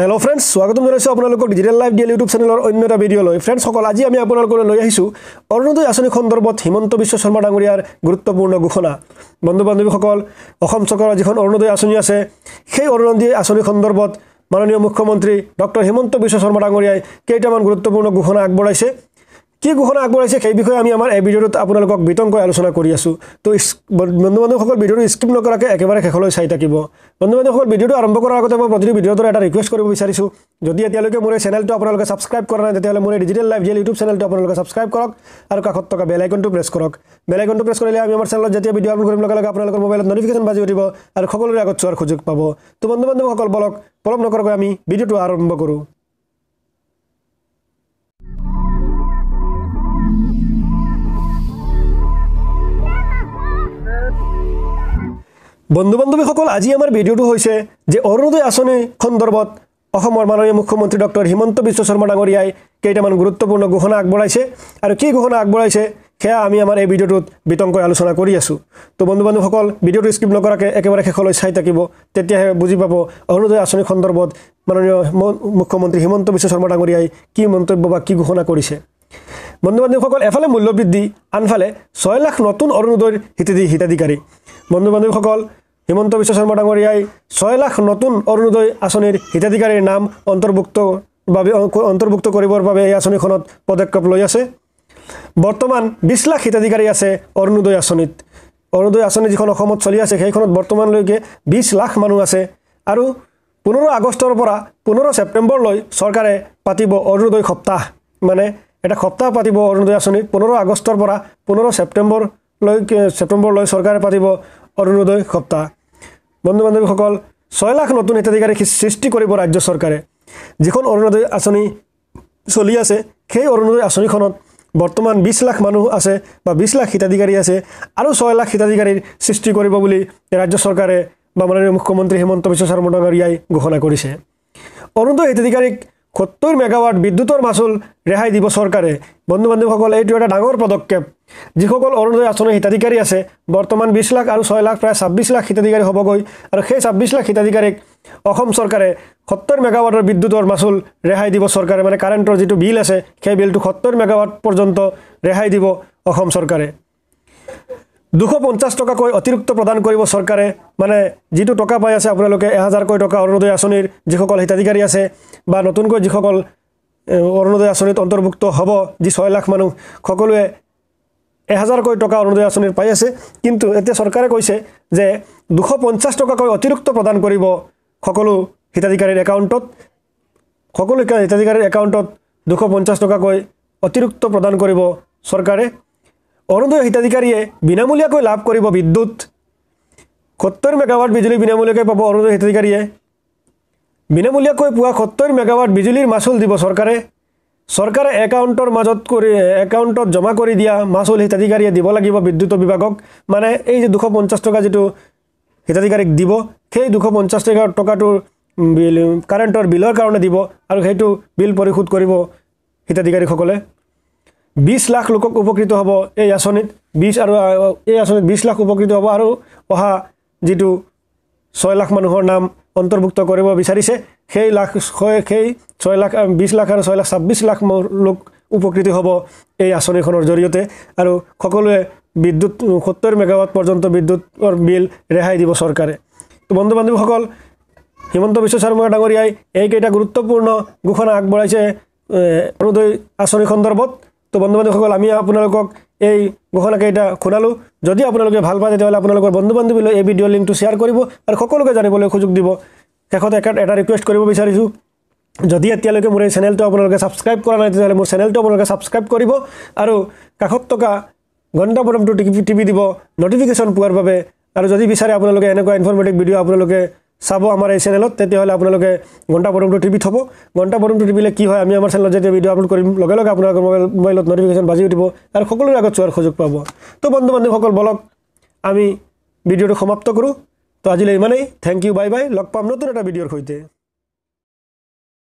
hello' friends স্বাগতম জনাইছোঁ আপোনালোকক ডিজিটেল লাইভ ডিএল ইউটিউব চেনেলৰ অন্য এটা ভিডিঅ'লৈ ফ্ৰেণ্ডছসকল আজি আমি আপোনালোকলৈ লৈ আহিছোঁ অৰুণোদয় আঁচনি সন্দৰ্ভত হিমন্ত বিশ্ব শৰ্মা ডাঙৰীয়াৰ গুৰুত্বপূৰ্ণ ঘোষণা বন্ধু বান্ধৱীসকল অসম চৰকাৰৰ যিখন অৰুণোদয় আঁচনি আছে সেই অৰুণোদয় আঁচনি সন্দৰ্ভত মাননীয় মুখ্যমন্ত্ৰী ডক্টৰ হিমন্ত বিশ্ব শৰ্মা ডাঙৰীয়াই কেইটামান গুৰুত্বপূৰ্ণ ঘোষণা আগবঢ়াইছে কি ঘোষণা আগবঢ়াইছে সেই বিষয়ে আমি আমাৰ এই ভিডিঅ'টোত আপোনালোকক বিতংকৈ আলোচনা কৰি আছোঁ তো বন্ধু বান্ধৱসকল ভিডিঅ'টো স্কিপ নকৰাকৈ একেবাৰে শেষলৈ চাই থাকিব বন্ধু বান্ধৱসকল ভিডিঅ'টো আৰম্ভ কৰাৰ আগতে মই প্ৰতিটো ভিডিঅ'টোৰ এটা ৰিকুৱেষ্ট কৰিব বিচাৰিছোঁ যদি এতিয়ালৈকে মোৰ এই চেনেলটো আপোনালোকে ছাবস্ক্ৰাইব কৰা নাই তেতিয়াহ'লে মোৰ এই ডিজিটেল লাইভ জিয়েল ইউটিউব চেনেলটো আপোনালোকে ছাবস্ক্ৰাইব কৰক আৰু কাষত থকা বেল আইকনটো প্ৰেছ কৰক বেল আইকনটো প্ৰেছ কৰিলে আমি আমাৰ চেনেলত যেতিয়া ভিডিঅ' আপলোড কৰিম লগে লগে আপোনালোকৰ মোবাইলত ন'টিফিকেশ্যন বাজি উঠিব আৰু সকলোৰে আগত চোৱাৰ সুযোগ পাব তো বন্ধু বান্ধৱসকল বলক পলম নকৰাকৈ আমি ভিডিঅ'টো আৰম্ভ কৰোঁ বন্ধু বান্ধৱীসকল আজি আমাৰ ভিডিঅ'টো হৈছে যে অৰুণোদয় আঁচনি সন্দৰ্ভত অসমৰ মাননীয় মুখ্যমন্ত্ৰী ডক্টৰ হিমন্ত বিশ্ব শৰ্মা ডাঙৰীয়াই কেইটামান গুৰুত্বপূৰ্ণ ঘোষণা আগবঢ়াইছে আৰু কি ঘোষণা আগবঢ়াইছে সেয়া আমি আমাৰ এই ভিডিঅ'টোত বিতংকৈ আলোচনা কৰি আছোঁ তো বন্ধু বান্ধৱসকল ভিডিঅ'টো স্কিপ নকৰাকৈ একেবাৰে শেষলৈ চাই থাকিব তেতিয়াহে বুজি পাব অৰুণোদয় আঁচনি সন্দৰ্ভত মাননীয় মুখ্যমন্ত্ৰী হিমন্ত বিশ্ব শৰ্মা ডাঙৰীয়াই কি মন্তব্য বা কি ঘোষণা কৰিছে বন্ধু বান্ধৱীসকল এফালে মূল্যবৃদ্ধি আনফালে ছয় লাখ নতুন অৰুণোদয়ৰ হিতাধি হিতাধিকাৰী বন্ধু বান্ধৱীসকল হিমন্ত বিশ্ব শৰ্মা ডাঙৰীয়াই ছয় লাখ নতুন অৰুণোদয় আঁচনিৰ হিতাধিকাৰীৰ নাম অন্তৰ্ভুক্ত বাবে অন্তৰ্ভুক্ত কৰিবৰ বাবে এই আঁচনিখনত পদক্ষেপ লৈ আছে বৰ্তমান বিছ লাখ হিতাধিকাৰী আছে অৰুণোদয় আঁচনিত অৰুণোদয় আঁচনি যিখন অসমত চলি আছে সেইখনত বৰ্তমানলৈকে বিছ লাখ মানুহ আছে আৰু পোন্ধৰ আগষ্টৰ পৰা পোন্ধৰ ছেপ্টেম্বৰলৈ চৰকাৰে পাতিব অৰুণোদয় সপ্তাহ মানে এটা সপ্তাহ পাতিব অৰুণোদয় আঁচনি পোন্ধৰ আগষ্টৰ পৰা পোন্ধৰ ছেপ্টেম্বৰলৈ ছেপ্টেম্বৰলৈ চৰকাৰে পাতিব অৰুণোদয় সপ্তাহ বন্ধু বান্ধৱীসকল ছয় লাখ নতুন হিতাধিকাৰী সৃষ্টি কৰিব ৰাজ্য চৰকাৰে যিখন অৰুণোদয় আঁচনি চলি আছে সেই অৰুণোদয় আঁচনিখনত বৰ্তমান বিছ লাখ মানুহ আছে বা বিছ লাখ হিতাধিকাৰী আছে আৰু ছয় লাখ হিতাধিকাৰীৰ সৃষ্টি কৰিব বুলি ৰাজ্য চৰকাৰে বা মাননীয় মুখ্যমন্ত্ৰী হিমন্ত বিশ্ব শৰ্মা ডাঙৰীয়াই ঘোষণা কৰিছে অৰুণোদয় হিতাধিকাৰীক সত্তৰ মেগাৱাট বিদ্যুতৰ মাচুল ৰেহাই দিব চৰকাৰে বন্ধু বান্ধৱসকল এইটো এটা ডাঙৰ পদক্ষেপ যিসকল অৰুণোদয় আঁচনিৰ হিতাধিকাৰী আছে বৰ্তমান বিছ লাখ আৰু ছয় লাখ প্ৰায় ছাব্বিছ লাখ হিতাধিকাৰী হ'বগৈ আৰু সেই ছাব্বিছ লাখ হিতাধিকাৰীক অসম চৰকাৰে সত্তৰ মেগাৱাটৰ বিদ্যুতৰ মাচুল ৰেহাই দিব চৰকাৰে মানে কাৰেণ্টৰ যিটো বিল আছে সেই বিলটো সত্তৰ মেগাৱাট পৰ্যন্ত ৰেহাই দিব অসম চৰকাৰে দুশ পঞ্চাছ টকাকৈ অতিৰিক্ত প্ৰদান কৰিব চৰকাৰে মানে যিটো টকা পাই আছে আপোনালোকে এহাজাৰকৈ টকা অৰুণোদয় আঁচনিৰ যিসকল হিতাধিকাৰী আছে বা নতুনকৈ যিসকল অৰুণোদয় আঁচনিত অন্তৰ্ভুক্ত হ'ব যি ছয় লাখ মানুহ সকলোৱে এহাজাৰকৈ টকা অৰুণোদয় আঁচনিৰ পাই আছে কিন্তু এতিয়া চৰকাৰে কৈছে যে দুশ পঞ্চাছ টকাকৈ অতিৰিক্ত প্ৰদান কৰিব সকলো হিতাধিকাৰীৰ একাউণ্টত সকলো হিতাধিকাৰীৰ একাউণ্টত দুশ পঞ্চাছ টকাকৈ অতিৰিক্ত প্ৰদান কৰিব চৰকাৰে অৰুণোদয় হিতাধিকাৰীয়ে বিনামূলীয়াকৈ লাভ কৰিব বিদ্যুৎ সত্তৰ মেগাৱাট বিজুলী বিনামূলীয়াকৈ পাব অৰুণোদয় হিতাধিকাৰীয়ে বিনামূলীয়াকৈ পোৱা সত্তৰ মেগাৱাট বিজুলীৰ মাচুল দিব চৰকাৰে চৰকাৰে একাউণ্টৰ মাজত কৰি একাউণ্টত জমা কৰি দিয়া মাচুল হিতাধিকাৰীয়ে দিব লাগিব বিদ্যুত বিভাগক মানে এই যে দুশ পঞ্চাছ টকা যিটো হিতাধিকাৰীক দিব সেই দুশ পঞ্চাছ টকা টকাটো বিল কাৰেণ্টৰ বিলৰ কাৰণে দিব আৰু সেইটো বিল পৰিশোধ কৰিব হিতাধিকাৰীসকলে বিছ লাখ লোকক উপকৃত হ'ব এই আঁচনিত বিছ আৰু এই আঁচনিত বিছ লাখ উপকৃত হ'ব আৰু অহা যিটো ছয় লাখ মানুহৰ নাম অন্তৰ্ভুক্ত কৰিব বিচাৰিছে সেই লাখ হয় সেই ছয় লাখ বিছ লাখ আৰু ছয় লাখ ছাব্বিছ লাখ লোক উপকৃত হ'ব এই আঁচনিখনৰ জৰিয়তে আৰু সকলোৱে বিদ্যুৎ সত্তৰ মেগাৱাট পৰ্যন্ত বিদ্যুতৰ বিল ৰেহাই দিব চৰকাৰে তো বন্ধু বান্ধৱীসকল হিমন্ত বিশ্ব শৰ্মা ডাঙৰীয়াই এইকেইটা গুৰুত্বপূৰ্ণ ঘোষণা আগবঢ়াইছে অৰুণোদয় আঁচনি সন্দৰ্ভত তো বন্ধু বান্ধবসকল আমি আপোনালোকক এই ঘোষণাকেইটা শুনালোঁ যদি আপোনালোকে ভাল পায় তেতিয়াহ'লে আপোনালোকৰ বন্ধু বান্ধৱীলৈ এই ভিডিঅ' লিংকটো শ্বেয়াৰ কৰিব আৰু সকলোকে জানিবলৈ সুযোগ দিব শেষত এটা ৰিকুৱেষ্ট কৰিব বিচাৰিছোঁ যদি এতিয়ালৈকে মোৰ এই চেনেলটো আপোনালোকে ছাবস্ক্ৰাইব কৰা নাই তেতিয়াহ'লে মোৰ চেনেলটো আপোনালোকে ছাবস্ক্ৰাইব কৰিব আৰু কাষত থকা ঘণ্টাপুৰমটো টিপি টিপি দিব ন'টিফিকেশ্যন পোৱাৰ বাবে আৰু যদি বিচাৰে আপোনালোকে এনেকুৱা ইনফৰ্মেটিভ ভিডিঅ' আপোনালোকে চাব আমাৰ এই চেনেলত তেতিয়াহ'লে আপোনালোকে ঘণ্টা পদমটো টিপি থ'ব ঘণ্টা পদমটো টিপিলে কি হয় আমি আমাৰ চেনেলত যেতিয়া ভিডিঅ' আপলোড কৰিম লগে লগে আপোনালোকৰ মোবাইল মোবাইলত ন'টিফিকেশ্যন বাজি উঠিব আৰু সকলোৰে আগত চোৱাৰ সুযোগ পাব তো বন্ধু বান্ধৱসকল বলক আমি ভিডিঅ'টো সমাপ্ত কৰোঁ তো আজিলৈ ইমানেই থেংক ইউ বাই বাই লগ পাম নতুন এটা ভিডিঅ'ৰ সৈতে